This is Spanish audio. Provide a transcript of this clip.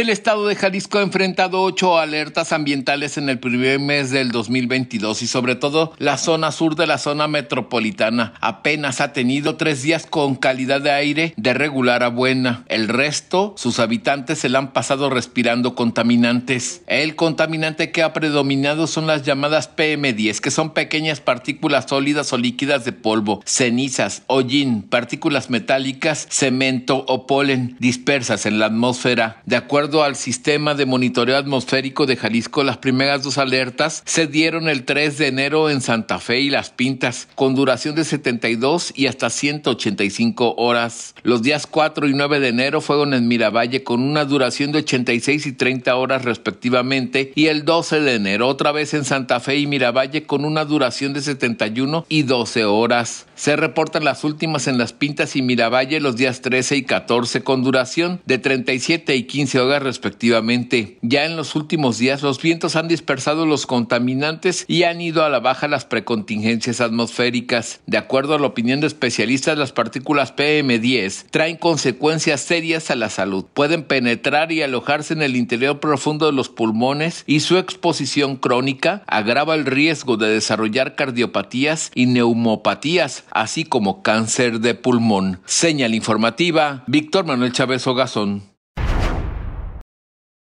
El estado de Jalisco ha enfrentado ocho alertas ambientales en el primer mes del 2022 y sobre todo la zona sur de la zona metropolitana apenas ha tenido tres días con calidad de aire de regular a buena. El resto, sus habitantes se la han pasado respirando contaminantes. El contaminante que ha predominado son las llamadas PM10, que son pequeñas partículas sólidas o líquidas de polvo, cenizas, hollín, partículas metálicas, cemento o polen dispersas en la atmósfera. De acuerdo al sistema de monitoreo atmosférico de Jalisco, las primeras dos alertas se dieron el 3 de enero en Santa Fe y Las Pintas, con duración de 72 y hasta 185 horas. Los días 4 y 9 de enero fueron en Miravalle con una duración de 86 y 30 horas respectivamente y el 12 de enero otra vez en Santa Fe y Miravalle con una duración de 71 y 12 horas. Se reportan las últimas en Las Pintas y Miravalle los días 13 y 14 con duración de 37 y 15 horas respectivamente. Ya en los últimos días los vientos han dispersado los contaminantes y han ido a la baja las precontingencias atmosféricas. De acuerdo a la opinión de especialistas, las partículas PM10 traen consecuencias serias a la salud. Pueden penetrar y alojarse en el interior profundo de los pulmones y su exposición crónica agrava el riesgo de desarrollar cardiopatías y neumopatías, así como cáncer de pulmón. Señal informativa, Víctor Manuel Chávez Ogazón.